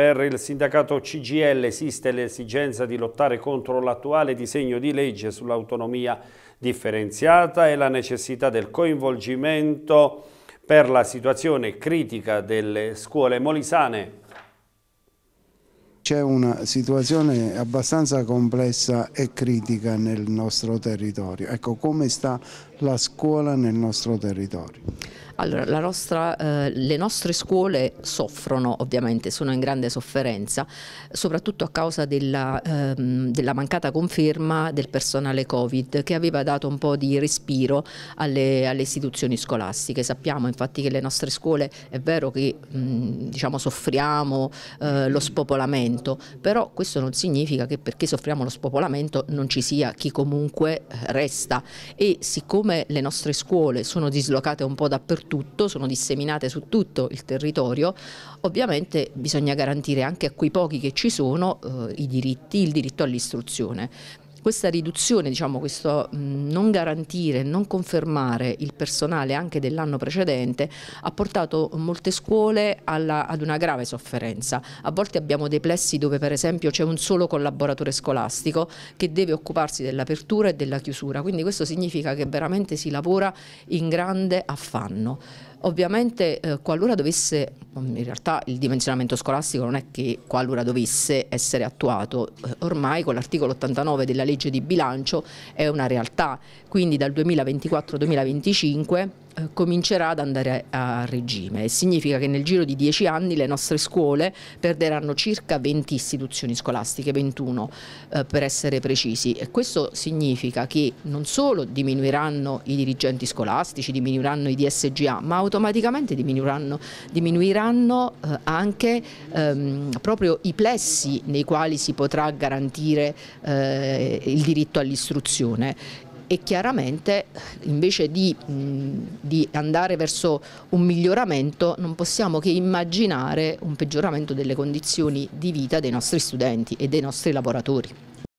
Per il sindacato CGL esiste l'esigenza di lottare contro l'attuale disegno di legge sull'autonomia differenziata e la necessità del coinvolgimento per la situazione critica delle scuole molisane. C'è una situazione abbastanza complessa e critica nel nostro territorio. Ecco come sta la scuola nel nostro territorio. Allora, nostra, eh, le nostre scuole soffrono ovviamente, sono in grande sofferenza, soprattutto a causa della, ehm, della, mancata conferma del personale Covid che aveva dato un po' di respiro alle, alle istituzioni scolastiche. Sappiamo infatti che le nostre scuole, è vero che mh, diciamo, soffriamo eh, lo spopolamento, però questo non significa che perché soffriamo lo spopolamento non ci sia chi comunque eh, resta e siccome le nostre scuole sono dislocate un po' dappertutto, tutto, sono disseminate su tutto il territorio, ovviamente bisogna garantire anche a quei pochi che ci sono eh, i diritti, il diritto all'istruzione questa riduzione, diciamo, questo non garantire, non confermare il personale anche dell'anno precedente ha portato molte scuole alla, ad una grave sofferenza. A volte abbiamo dei plessi dove per esempio c'è un solo collaboratore scolastico che deve occuparsi dell'apertura e della chiusura, quindi questo significa che veramente si lavora in grande affanno. Ovviamente eh, qualora dovesse, mm, in realtà il dimensionamento scolastico non è che qualora dovesse essere attuato, eh, ormai con l'articolo 89 della legge di bilancio è una realtà, quindi dal 2024-2025 eh, comincerà ad andare a, regime e significa che nel giro di dieci anni le nostre scuole perderanno circa 20 istituzioni scolastiche, 21 eh, per essere precisi e questo significa che non solo diminuiranno i dirigenti scolastici, diminuiranno i DSGA, ma automaticamente diminuiranno, diminuiranno eh, anche ehm, proprio i plessi nei quali si potrà garantire eh, il diritto all'istruzione e chiaramente invece di, di, andare verso un miglioramento non possiamo che immaginare un peggioramento delle condizioni di vita dei nostri studenti e dei nostri lavoratori.